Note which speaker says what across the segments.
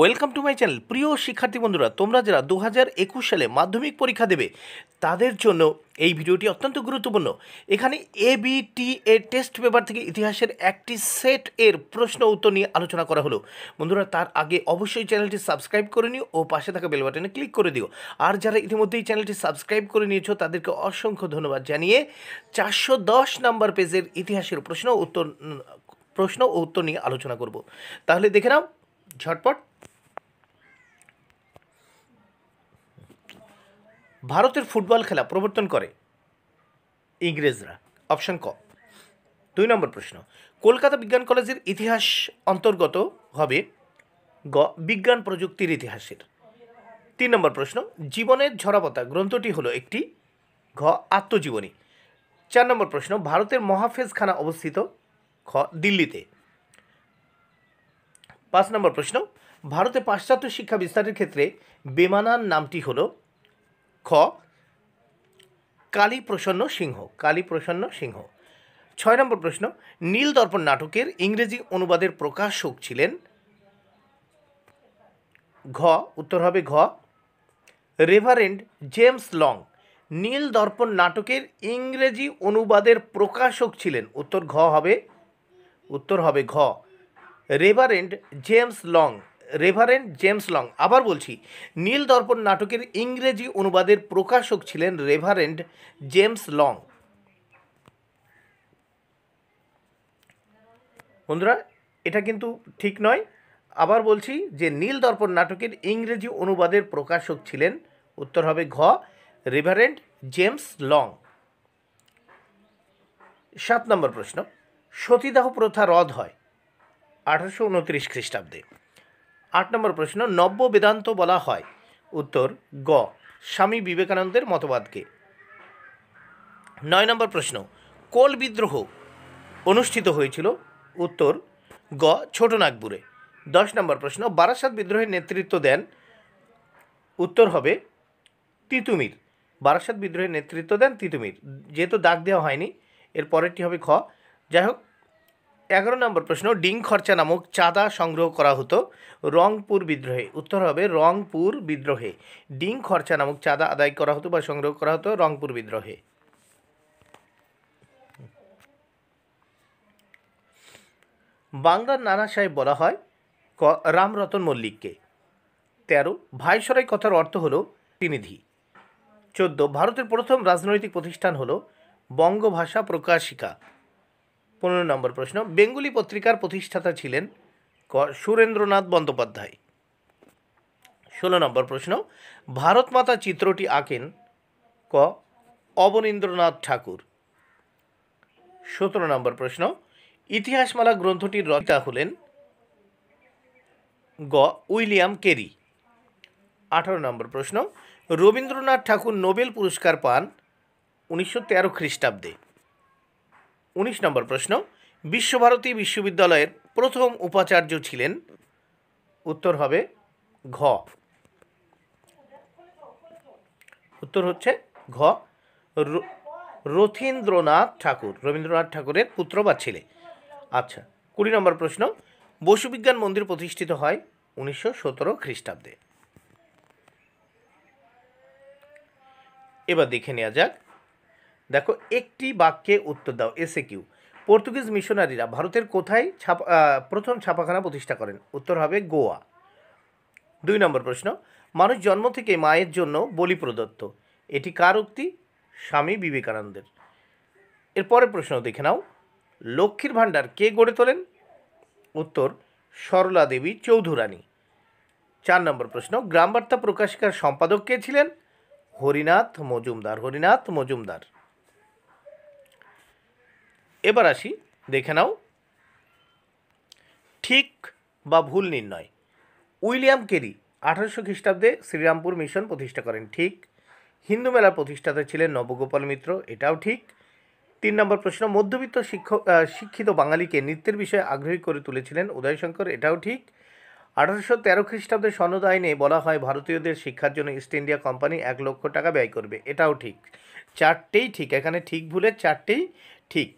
Speaker 1: welcome to my channel প্রিয় শিক্ষার্থী বন্ধুরা তোমরা যারা দু সালে মাধ্যমিক পরীক্ষা দেবে তাদের জন্য এই ভিডিওটি অত্যন্ত গুরুত্বপূর্ণ এখানে এ টি এ টেস্ট পেপার থেকে ইতিহাসের একটি সেট এর প্রশ্ন উত্তর নিয়ে আলোচনা করা হলো বন্ধুরা তার আগে অবশ্যই চ্যানেলটি সাবস্ক্রাইব করে নিও ও পাশে থাকা বেল বাটনে ক্লিক করে দিও আর যারা ইতিমধ্যেই চ্যানেলটি সাবস্ক্রাইব করে নিয়েছো তাদেরকে অসংখ্য ধন্যবাদ জানিয়ে চারশো দশ নম্বর পেজের ইতিহাসের প্রশ্ন উত্তর প্রশ্ন ও উত্তর নিয়ে আলোচনা করব তাহলে দেখে নাও ঝটপট ভারতের ফুটবল খেলা প্রবর্তন করে ইংরেজরা অপশন ক দুই নম্বর প্রশ্ন কলকাতা বিজ্ঞান কলেজের ইতিহাস অন্তর্গত হবে গ বিজ্ঞান প্রযুক্তির ইতিহাসের তিন নম্বর প্রশ্ন জীবনের ঝরাপতা গ্রন্থটি হলো একটি ঘ আত্মজীবনী চার নম্বর প্রশ্ন ভারতের মহাফেজখানা অবস্থিত খ দিল্লিতে পাঁচ নম্বর প্রশ্ন ভারতে পাশ্চাত্য শিক্ষা বিস্তারের ক্ষেত্রে বেমানার নামটি হল খ কালীপ্রসন্ন সিংহ কালীপ্রসন্ন সিংহ ছয় নম্বর প্রশ্ন নীল দর্পণ নাটকের ইংরেজি অনুবাদের প্রকাশক ছিলেন ঘ উত্তর হবে ঘ রেভারেন্ড জেমস লং নীল দর্পণ নাটকের ইংরেজি অনুবাদের প্রকাশক ছিলেন উত্তর ঘ হবে উত্তর হবে ঘ Reverend James Long Reverend James Long আবার বলছি নীল দর্পণ নাটকের ইংরেজি অনুবাদের প্রকাশক ছিলেন রেভারেন্ড জেমস লং বন্ধুরা এটা কিন্তু ঠিক নয় আবার বলছি যে নীল দর্পণ নাটকের ইংরেজি অনুবাদের প্রকাশক ছিলেন উত্তর হবে ঘ রেভারেন্ড জেমস লং সাত নম্বর প্রশ্ন সতীদাহ প্রথা রদ হয় আঠারোশো উনত্রিশ খ্রিস্টাব্দে আট নম্বর প্রশ্ন নব্য বেদান্ত বলা হয় উত্তর গ স্বামী বিবেকানন্দের মতবাদকে নয় নম্বর প্রশ্ন কোল বিদ্রোহ অনুষ্ঠিত হয়েছিল উত্তর গ ছোট নাগপুরে দশ নম্বর প্রশ্ন বারাসাত বিদ্রোহের নেতৃত্ব দেন উত্তর হবে তিতুমির বারাসাত বিদ্রোহের নেতৃত্ব দেন তিতুমির যেহেতু দাগ দেওয়া হয়নি এর পরেরটি হবে খ যাই হোক এগারো নম্বর প্রশ্ন ডিং খরচা নামক চাঁদা সংগ্রহ করা হতো রংপুর বিদ্রোহে উত্তর হবে রংপুর বিদ্রোহে ডিং খরচা নামক চাঁদা আদায় করা হতো বা সংগ্রহ করা হতো রংপুর বিদ্রোহে বাংলার নানা সাহেব বলা হয় ক রামরতন মল্লিককে তেরো ভাইসরাই কথার অর্থ হলো প্রতিনিধি চোদ্দ ভারতের প্রথম রাজনৈতিক প্রতিষ্ঠান হলো বঙ্গভাষা প্রকাশিকা পনেরো নম্বর প্রশ্ন বেঙ্গুলি পত্রিকার প্রতিষ্ঠাতা ছিলেন সুরেন্দ্রনাথ বন্দ্যোপাধ্যায় ষোলো নম্বর প্রশ্ন ভারত মাতা চিত্রটি আঁকেন ক অবনীন্দ্রনাথ ঠাকুর সতেরো নম্বর প্রশ্ন ইতিহাসমালা গ্রন্থটির রচিতা হলেন গ উইলিয়াম কেরি আঠারো নম্বর প্রশ্ন রবীন্দ্রনাথ ঠাকুর নোবেল পুরস্কার পান উনিশশো তেরো খ্রিস্টাব্দে উনিশ নম্বর প্রশ্ন বিশ্বভারতী বিশ্ববিদ্যালয়ের প্রথম উপাচার্য ছিলেন উত্তর হবে ঘ উত্তর হচ্ছে ঘ রথীন্দ্রনাথ ঠাকুর রবীন্দ্রনাথ ঠাকুরের পুত্র বা ছেলে আচ্ছা কুড়ি নম্বর প্রশ্ন বসুবিজ্ঞান মন্দির প্রতিষ্ঠিত হয় উনিশশো সতেরো খ্রিস্টাব্দে এবার দেখে নেওয়া যাক দেখো একটি বাক্যে উত্তর দাও এসে কিউ পর্তুগিজ মিশনারিরা ভারতের কোথায় ছাপা প্রথম ছাপাখানা প্রতিষ্ঠা করেন উত্তর হবে গোয়া দুই নম্বর প্রশ্ন মানুষ জন্ম থেকে মায়ের জন্য বলি প্রদত্ত এটি কার উক্তি স্বামী বিবেকানন্দের এরপরের প্রশ্ন দেখে নাও লক্ষ্মীর ভাণ্ডার কে গড়ে তোলেন উত্তর সরলা দেবী চৌধুরানী চার নম্বর প্রশ্ন গ্রামবার্তা প্রকাশিকার সম্পাদক কে ছিলেন হরিনাথ মজুমদার হরিনাথ মজুমদার এবার আসি দেখে নাও ঠিক বা ভুল নির্ণয় উইলিয়াম কেরি আঠারোশো খ্রিস্টাব্দে শ্রীরামপুর মিশন প্রতিষ্ঠা করেন ঠিক হিন্দু মেলার প্রতিষ্ঠাতা ছিলেন নবগোপাল মিত্র এটাও ঠিক তিন নম্বর প্রশ্ন মধ্যবিত্ত শিক্ষক শিক্ষিত বাঙালিকে নৃত্যের বিষয়ে আগ্রহী করে তুলেছিলেন উদয়শঙ্কর এটাও ঠিক আঠারোশো তেরো খ্রিস্টাব্দে সনদ আইনে বলা হয় ভারতীয়দের শিক্ষার জন্য ইস্ট ইন্ডিয়া কোম্পানি এক লক্ষ টাকা ব্যয় করবে এটাও ঠিক চারটেই ঠিক এখানে ঠিক ভুলে চারটেই ঠিক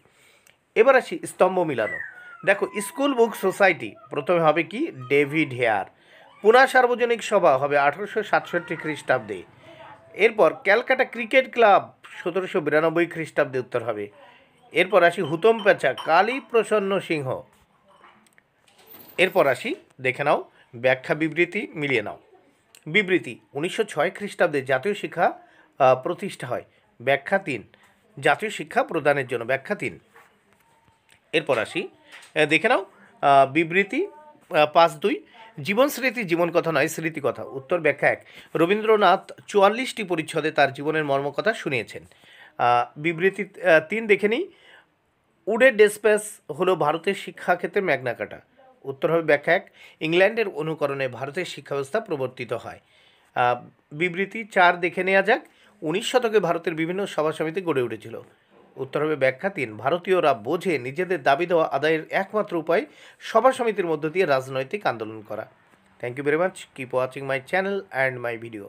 Speaker 1: এবার আসি স্তম্ভ মিলানো দেখো স্কুল বুক সোসাইটি প্রথমে হবে কি ডেভিড হেয়ার পুনা সার্বজনিক সভা হবে আঠারোশো সাতষট্টি খ্রিস্টাব্দে এরপর ক্যালকাটা ক্রিকেট ক্লাব সতেরোশো বিরানব্বই খ্রিস্টাব্দে উত্তর হবে এরপর আসি হুতম পেঁচা কালী প্রসন্ন সিংহ এরপর আসি দেখে নাও ব্যাখ্যা বিবৃতি মিলিয়ে নাও বিবৃতি উনিশশো ছয় খ্রিস্টাব্দে জাতীয় শিক্ষা প্রতিষ্ঠা হয় ব্যাখ্যা তিন জাতীয় শিক্ষা প্রদানের জন্য ব্যাখ্যা তিন এরপর আসি দেখে নাও বিবৃতি পাঁচ দুই জীবন স্মৃতি জীবন কথা নয় স্মৃতি কথা উত্তর ব্যাখ্যা এক রবীন্দ্রনাথ চুয়াল্লিশটি পরিচ্ছদে তার জীবনের মর্মকথা শুনিয়েছেন বিবৃতি তিন দেখে নিই উডে ডেসপেস হলো ভারতের শিক্ষাক্ষেত্রে ম্যাগনাকাটা উত্তর হবে ব্যাখ্যা এক ইংল্যান্ডের অনুকরণে ভারতের শিক্ষাব্যবস্থা প্রবর্তিত হয় বিবৃতি চার দেখে নেওয়া যাক উনিশ শতকে ভারতের বিভিন্ন সভা সমিতি গড়ে উঠেছিল উত্তর হবে ব্যাখ্যা তিন ভারতীয়রা বোঝে নিজেদের দাবি দেওয়া আদায়ের একমাত্র উপায় সভা সমিতির মধ্য দিয়ে রাজনৈতিক আন্দোলন করা thank you very much keep watching my channel and my video